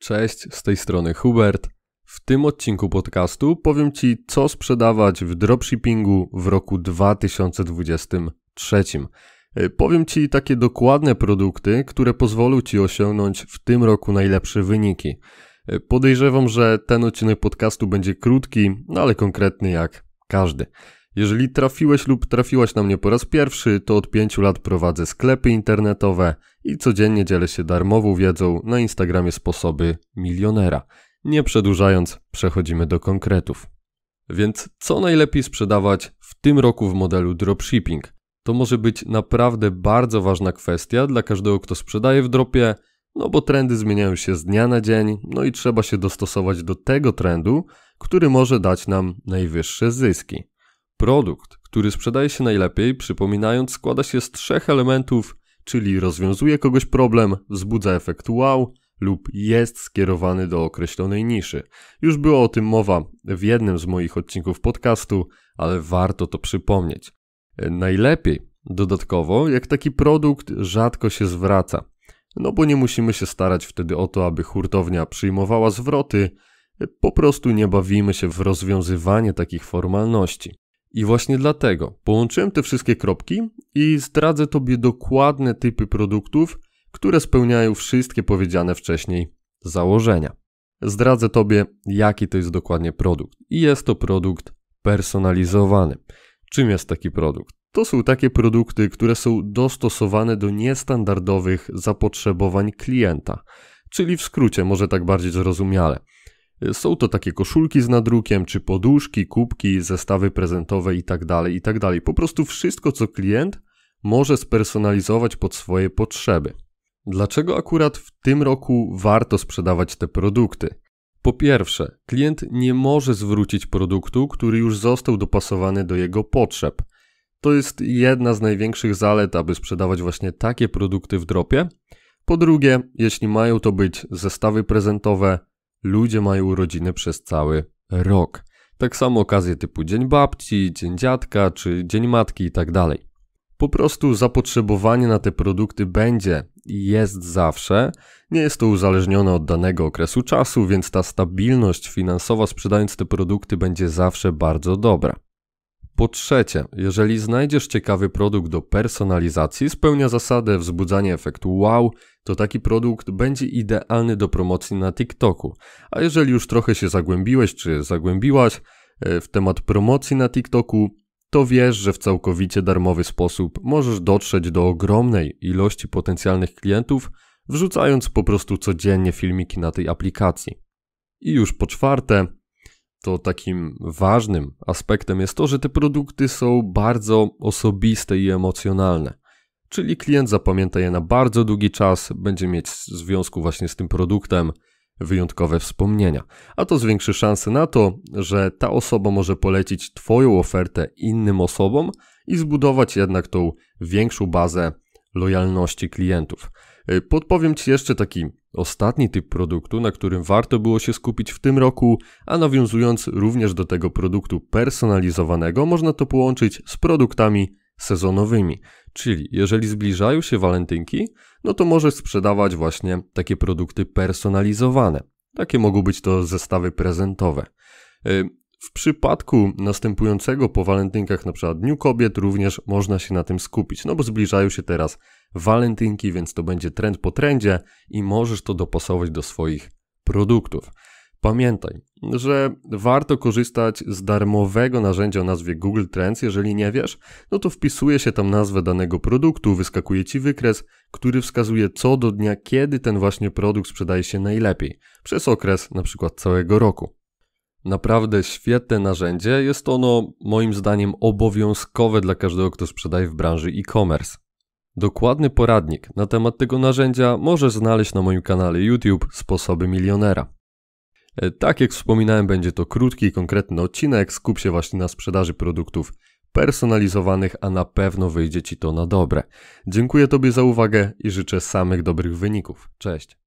Cześć, z tej strony Hubert. W tym odcinku podcastu powiem Ci, co sprzedawać w dropshippingu w roku 2023. E, powiem Ci takie dokładne produkty, które pozwolą Ci osiągnąć w tym roku najlepsze wyniki. E, podejrzewam, że ten odcinek podcastu będzie krótki, no ale konkretny jak każdy. Jeżeli trafiłeś lub trafiłaś na mnie po raz pierwszy, to od 5 lat prowadzę sklepy internetowe i codziennie dzielę się darmową wiedzą na Instagramie sposoby milionera. Nie przedłużając, przechodzimy do konkretów. Więc co najlepiej sprzedawać w tym roku w modelu dropshipping? To może być naprawdę bardzo ważna kwestia dla każdego, kto sprzedaje w dropie, no bo trendy zmieniają się z dnia na dzień, no i trzeba się dostosować do tego trendu, który może dać nam najwyższe zyski. Produkt, który sprzedaje się najlepiej, przypominając, składa się z trzech elementów, czyli rozwiązuje kogoś problem, wzbudza efekt wow lub jest skierowany do określonej niszy. Już było o tym mowa w jednym z moich odcinków podcastu, ale warto to przypomnieć. Najlepiej dodatkowo, jak taki produkt rzadko się zwraca. No bo nie musimy się starać wtedy o to, aby hurtownia przyjmowała zwroty, po prostu nie bawimy się w rozwiązywanie takich formalności. I właśnie dlatego połączyłem te wszystkie kropki i zdradzę Tobie dokładne typy produktów, które spełniają wszystkie powiedziane wcześniej założenia. Zdradzę Tobie, jaki to jest dokładnie produkt. I jest to produkt personalizowany. Czym jest taki produkt? To są takie produkty, które są dostosowane do niestandardowych zapotrzebowań klienta, czyli w skrócie, może tak bardziej zrozumiale. Są to takie koszulki z nadrukiem, czy poduszki, kubki, zestawy prezentowe itd., tak itd. Tak po prostu wszystko, co klient może spersonalizować pod swoje potrzeby. Dlaczego akurat w tym roku warto sprzedawać te produkty? Po pierwsze, klient nie może zwrócić produktu, który już został dopasowany do jego potrzeb. To jest jedna z największych zalet, aby sprzedawać właśnie takie produkty w dropie. Po drugie, jeśli mają to być zestawy prezentowe, Ludzie mają urodziny przez cały rok. Tak samo okazje typu Dzień Babci, Dzień Dziadka czy Dzień Matki itd. Tak po prostu zapotrzebowanie na te produkty będzie i jest zawsze. Nie jest to uzależnione od danego okresu czasu, więc ta stabilność finansowa sprzedając te produkty będzie zawsze bardzo dobra. Po trzecie, jeżeli znajdziesz ciekawy produkt do personalizacji, spełnia zasadę wzbudzania efektu wow, to taki produkt będzie idealny do promocji na TikToku. A jeżeli już trochę się zagłębiłeś czy zagłębiłaś e, w temat promocji na TikToku, to wiesz, że w całkowicie darmowy sposób możesz dotrzeć do ogromnej ilości potencjalnych klientów, wrzucając po prostu codziennie filmiki na tej aplikacji. I już po czwarte, to takim ważnym aspektem jest to, że te produkty są bardzo osobiste i emocjonalne. Czyli klient zapamięta je na bardzo długi czas, będzie mieć w związku właśnie z tym produktem wyjątkowe wspomnienia. A to zwiększy szanse na to, że ta osoba może polecić Twoją ofertę innym osobom i zbudować jednak tą większą bazę lojalności klientów. Podpowiem Ci jeszcze taki Ostatni typ produktu, na którym warto było się skupić w tym roku, a nawiązując również do tego produktu personalizowanego, można to połączyć z produktami sezonowymi. Czyli jeżeli zbliżają się walentynki, no to możesz sprzedawać właśnie takie produkty personalizowane. Takie mogą być to zestawy prezentowe. W przypadku następującego po walentynkach, na przykład Dniu Kobiet, również można się na tym skupić, no bo zbliżają się teraz walentynki, więc to będzie trend po trendzie i możesz to dopasować do swoich produktów. Pamiętaj, że warto korzystać z darmowego narzędzia o nazwie Google Trends. Jeżeli nie wiesz, no to wpisuje się tam nazwę danego produktu, wyskakuje ci wykres, który wskazuje co do dnia, kiedy ten właśnie produkt sprzedaje się najlepiej, przez okres na przykład całego roku. Naprawdę świetne narzędzie, jest ono moim zdaniem obowiązkowe dla każdego, kto sprzedaje w branży e-commerce. Dokładny poradnik na temat tego narzędzia możesz znaleźć na moim kanale YouTube Sposoby Milionera. E, tak jak wspominałem, będzie to krótki i konkretny odcinek, skup się właśnie na sprzedaży produktów personalizowanych, a na pewno wyjdzie Ci to na dobre. Dziękuję Tobie za uwagę i życzę samych dobrych wyników. Cześć!